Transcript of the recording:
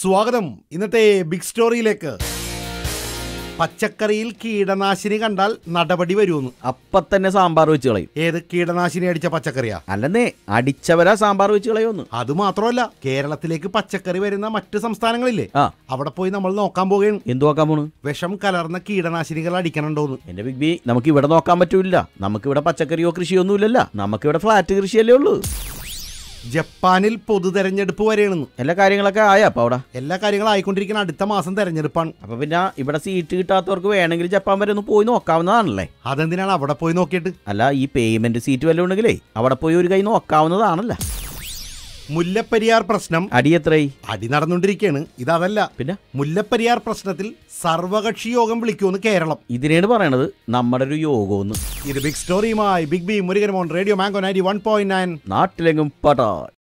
സ്വാഗതം ഇന്നത്തെ ബിഗ് സ്റ്റോറിയിലേക്ക് പച്ചക്കറിയിൽ കീടനാശിനി കണ്ടാൽ നടപടി വരുമെന്ന് അപ്പൊ തന്നെ സാമ്പാർ വെച്ച് കളയും ഏത് കീടനാശിനി അടിച്ച പച്ചക്കറിയാ അല്ലെന്നേ അടിച്ചവരാ സാമ്പാർ വെച്ച് കളയുമെന്ന് അത് മാത്രമല്ല കേരളത്തിലേക്ക് പച്ചക്കറി വരുന്ന മറ്റ് സംസ്ഥാനങ്ങളില്ലേ അവിടെ പോയി നമ്മൾ നോക്കാൻ പോകുകയാണ് എന്ത് നോക്കാൻ പോണു വിഷം കലർന്ന കീടനാശിനികൾ അടിക്കണുണ്ടോന്ന് എന്റെ ബിഗ് ബി നമുക്ക് ഇവിടെ നോക്കാൻ പറ്റൂല നമുക്ക് ഇവിടെ പച്ചക്കറിയോ കൃഷിയോ ഒന്നുമില്ലല്ലോ നമുക്ക് ഇവിടെ ഫ്ലാറ്റ് കൃഷിയല്ലേ ഉള്ളൂ ജപ്പാനിൽ പൊതു തെരഞ്ഞെടുപ്പ് വരെയാണെന്ന് എല്ലാ കാര്യങ്ങളൊക്കെ ആയാ അപ്പൊ അവിടെ എല്ലാ കാര്യങ്ങളും ആയിക്കൊണ്ടിരിക്കുന്ന അടുത്ത മാസം തെരഞ്ഞെടുപ്പാണ് അപ്പൊ പിന്നെ ഇവിടെ സീറ്റ് കിട്ടാത്തവർക്ക് വേണമെങ്കിൽ ജപ്പാൻ വരെ ഒന്ന് പോയി നോക്കാവുന്നതാണല്ലേ അതെന്തിനാണ് അവിടെ പോയി നോക്കിയിട്ട് അല്ല ഈ പേയ്മെന്റ് സീറ്റ് വല്ലതും ഉണ്ടെങ്കിലേ അവിടെ പോയി ഒരു കൈ നോക്കാവുന്നതാണല്ലോ മുല്ലപ്പെരിയാർ പ്രശ്നം അടിയത്രയി അടി നടന്നുകൊണ്ടിരിക്കുകയാണ് ഇതല്ല പിന്നെ മുല്ലപ്പെരിയാർ പ്രശ്നത്തിൽ സർവകക്ഷി യോഗം വിളിക്കുമെന്ന് കേരളം ഇതിനാണ് പറയണത് നമ്മുടെ ഒരു യോഗമെന്ന് ഇത് ബിഗ് സ്റ്റോറിയുമായി ബിഗ് ബി മുരുകൻ മോൻ radio Mango ninety one point nine നാട്ടിലെങ്ങും